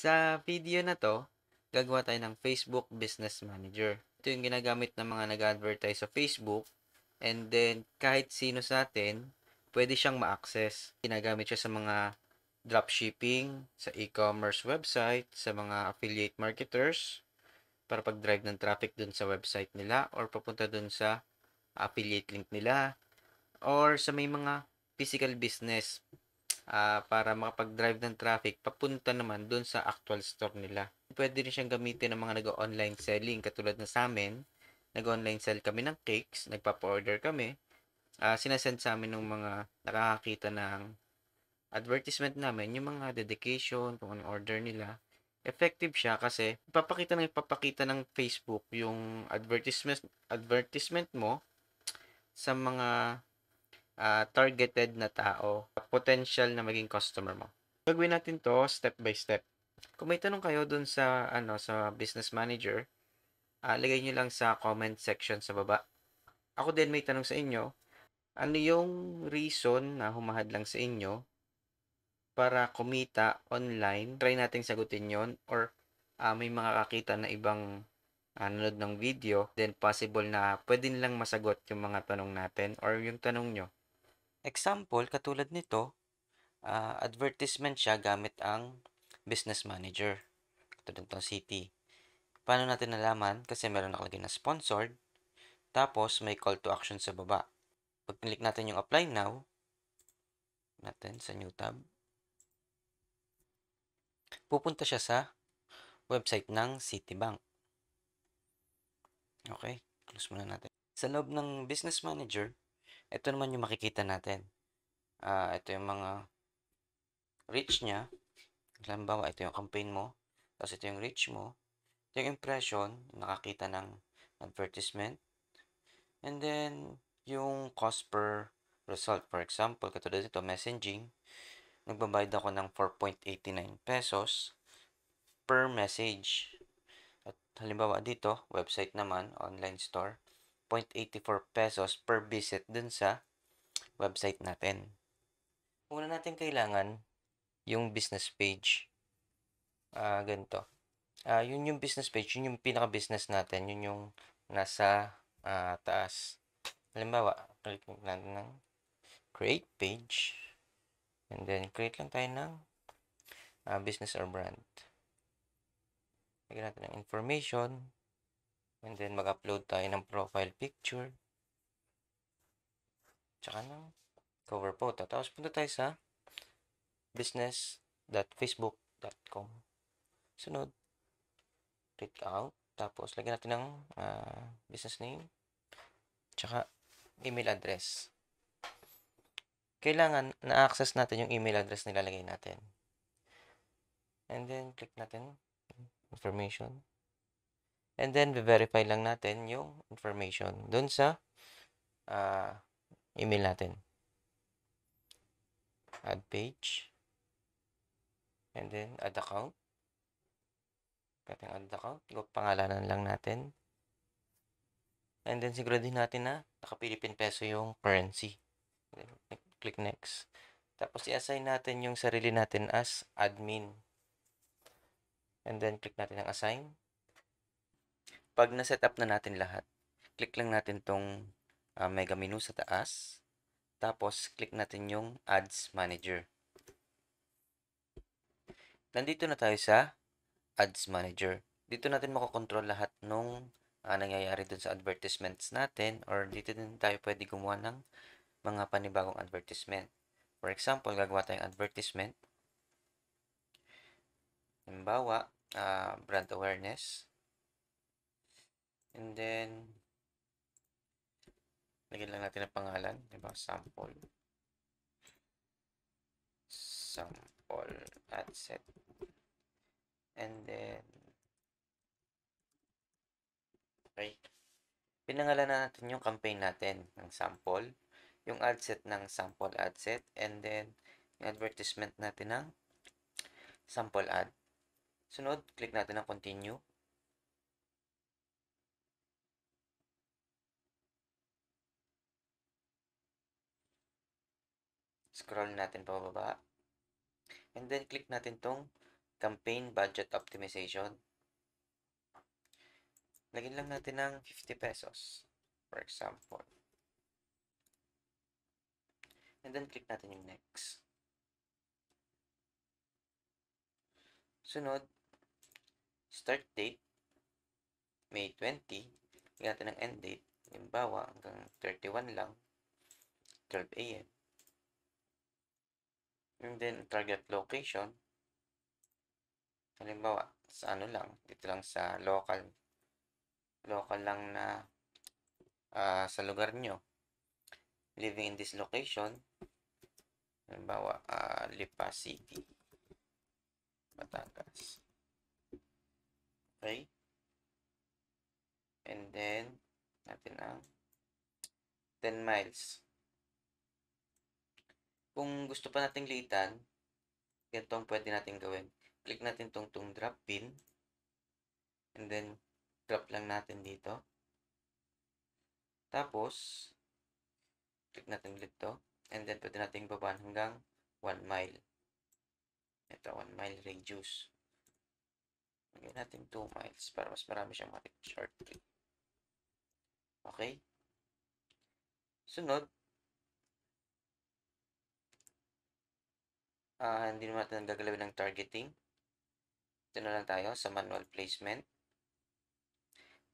Sa video na to, gagawa tayo ng Facebook Business Manager. Ito yung ginagamit ng mga nag-advertise sa Facebook and then kahit sino sa atin, pwede siyang ma-access. Ginagamit siya sa mga dropshipping, sa e-commerce website, sa mga affiliate marketers para pag-drive ng traffic dun sa website nila or papunta dun sa affiliate link nila or sa may mga physical business uh, para makapag-drive ng traffic papunta naman doon sa actual store nila. Pwede rin siyang gamitin ng mga nag-online selling katulad na sa amin. Nag-online sell kami ng cakes, nagpapa-order kami. Uh, sinasend sa amin ng mga nakakakita ng advertisement namin, yung mga dedication, kung ano order nila. Effective siya kasi ipapakita ng ipapakita ng Facebook yung advertisement advertisement mo sa mga uh, targeted na tao, potential na maging customer mo. Gagawin natin to step by step. Kung may tanong kayo dun sa, ano, sa business manager, uh, lagay nyo lang sa comment section sa baba. Ako din may tanong sa inyo, ano yung reason na humahad lang sa inyo para kumita online? Try nating sagutin yon or uh, may kakita na ibang uh, nanood ng video, then possible na pwede nilang masagot yung mga tanong natin or yung tanong nyo. Example, katulad nito, uh, advertisement siya gamit ang business manager. Katulad nito, city. Paano natin nalaman? Kasi meron nakalagay na sponsored. Tapos, may call to action sa baba. Pag click natin yung apply now, natin sa new tab, pupunta siya sa website ng Citibank. Okay, close muna natin. Sa loob ng business manager, ito naman yung makikita natin. Uh, ito yung mga reach niya. Halimbawa, ito yung campaign mo. Tapos ito yung reach mo. Ito yung impression, nakakita ng advertisement. And then, yung cost per result. For example, katulad dito, messaging. Nagbabayad ako ng 4.89 pesos per message. At halimbawa dito, website naman, online store. 0.84 pesos per visit dun sa website natin. Una natin kailangan yung business page. Ah, uh, ganito. Ah, uh, yun yung business page, yun yung pinaka-business natin, yun yung nasa uh, taas. Halimbawa, click natin ng create page. And then, create lang tayo ng uh, business or brand. Lagyan natin ng information. And then, mag-upload tayo ng profile picture. Tsaka ng cover photo. Tapos, punta tayo sa business.facebook.com Sunod, click out. Tapos, lagyan natin ng uh, business name. Tsaka, email address. Kailangan na-access natin yung email address nilalagay natin. And then, click natin information. And then, verify lang natin yung information dun sa uh, email natin. Add page. And then, add account. Kating add account. Pangalanan lang natin. And then, siguraduhin natin na naka-Philippine peso yung currency. click next. Tapos, i-assign natin yung sarili natin as admin. And then, click natin ang assign. Pag na-set up na natin lahat, click lang natin tong uh, mega menu sa taas. Tapos, click natin yung Ads Manager. Nandito na tayo sa Ads Manager. Dito natin makokontrol lahat nung uh, nangyayari dun sa advertisements natin or dito din tayo pwede gumawa ng mga panibagong advertisement. For example, gagawa tayong advertisement. Halimbawa, uh, brand awareness. And then, lagyan lang natin ang pangalan. Diba? Sample. Sample at set. And then, okay. Pinangalan na natin yung campaign natin ng sample. Yung ad set ng sample ad set. And then, yung advertisement natin ng sample ad. Sunod, click natin ang continue. scroll natin pababa. And then, click natin tong Campaign Budget Optimization. Lagyan lang natin ng 50 pesos, for example. And then, click natin yung next. Sunod, start date, May 20. Lagyan natin ng end date. Halimbawa, hanggang 31 lang, 12 a.m. And then, target location. Halimbawa, sa ano lang, dito lang sa local. Local lang na uh, sa lugar nyo. Living in this location. Halimbawa, uh, Lipa City. Batangas. Okay. And then, natin ang 10 miles. Kung gusto pa nating liitan, ganito ang pwede natin gawin. Click natin tong tong drop pin. And then, drop lang natin dito. Tapos, click natin dito. And then, pwede natin babaan hanggang 1 mile. Ito, 1 mile radius. Magyan natin 2 miles para mas marami siyang ma short clip. Okay? Sunod, uh, hindi naman natin gagalawin ng targeting. Ito na lang tayo sa manual placement.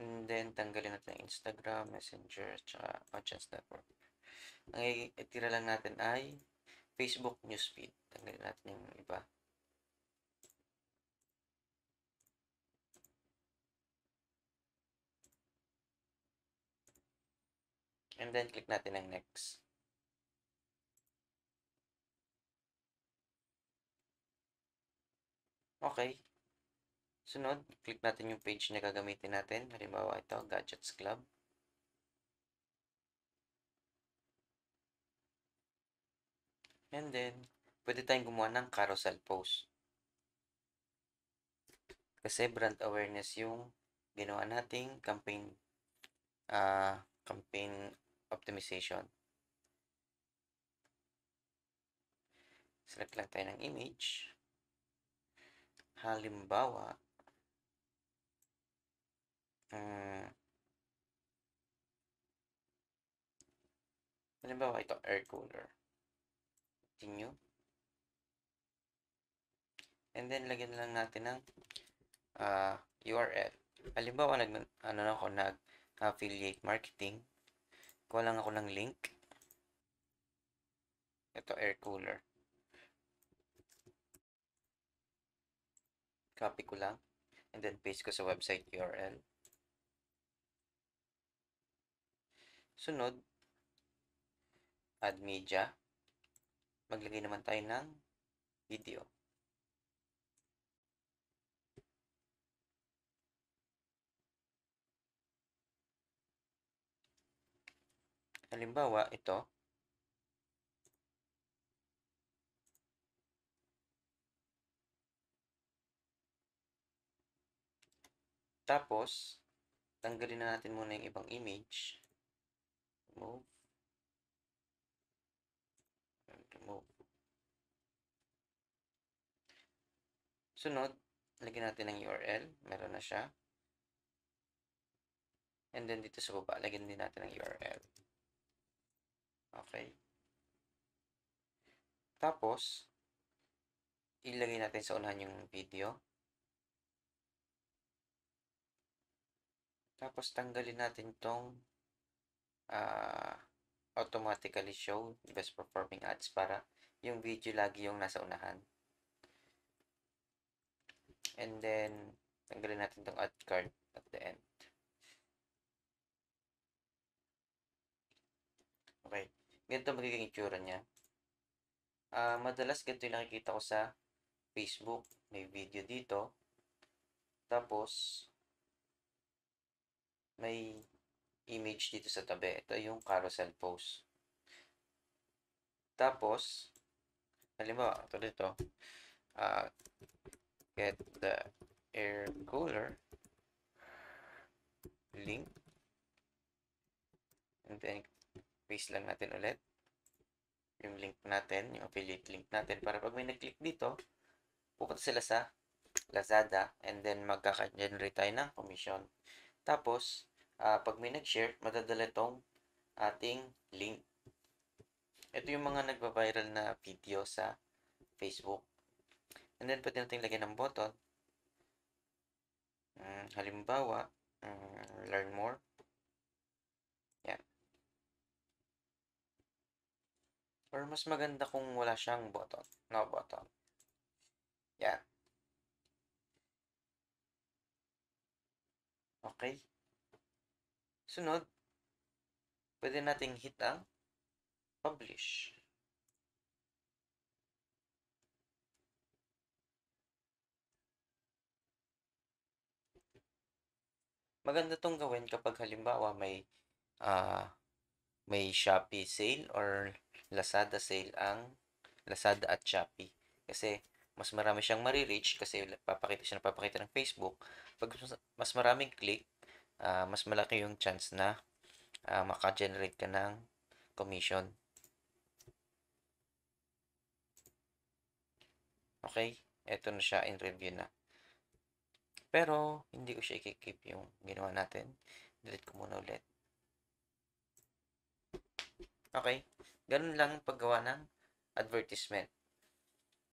And then, tanggalin natin ang Instagram, Messenger, at Conscience Network. Ang itira lang natin ay Facebook Newsfeed. Tanggalin natin yung iba. And then, click natin ang next. Okay. Sunod, click natin yung page na gagamitin natin. Halimbawa ito, Gadgets Club. And then, pwede tayong gumawa ng carousel post. Kasi brand awareness yung ginawa nating campaign uh, campaign optimization. Select lang tayo ng image. Halimbawa, uh, halimbawa ito air cooler. Tingin And then, lagyan lang natin ng uh, ah, URL. Halimbawa, nag, ano na ako, nag-affiliate marketing. Kuha lang ako ng link. Ito, air cooler. copy ko lang and then paste ko sa website URL. Sunod, add media. Maglagay naman tayo ng video. Halimbawa, ito. Tapos, tanggalin na natin muna yung ibang image. Remove. And remove. Sunod, lagyan natin ng URL. Meron na siya. And then dito sa baba, lagyan din natin ng URL. Okay. Tapos, ilagay natin sa unahan yung video. Tapos tanggalin natin tong uh, automatically show best performing ads para yung video lagi yung nasa unahan. And then, tanggalin natin tong ad card at the end. Okay. Ganito magiging itsura niya. Uh, madalas ganito yung nakikita ko sa Facebook. May video dito. Tapos, may image dito sa tabi. Ito yung carousel post. Tapos, halimbawa, ito dito, uh, get the air cooler link and then paste lang natin ulit yung link natin, yung affiliate link natin para pag may nag-click dito, pupunta sila sa Lazada and then magkaka-generate tayo ng commission. Tapos, uh, pag may nag-share, madadala itong ating link. Ito yung mga nagpa-viral na video sa Facebook. And then, pwede natin lagyan ng button. Um, halimbawa, um, learn more. Yeah. Or mas maganda kung wala siyang button. No button. Yeah. Okay. Sunod, pwede nating hit ang publish. Maganda tong gawin kapag halimbawa may uh, may Shopee sale or Lazada sale ang Lazada at Shopee. Kasi mas marami siyang marireach kasi papakita siya na papakita ng Facebook. Pag mas maraming click, uh, mas malaki yung chance na uh, maka-generate ka ng commission. Okay? eto na siya in review na. Pero, hindi ko siya i-keep yung ginawa natin. Delete ko muna ulit. Okay? Ganun lang paggawa ng advertisement.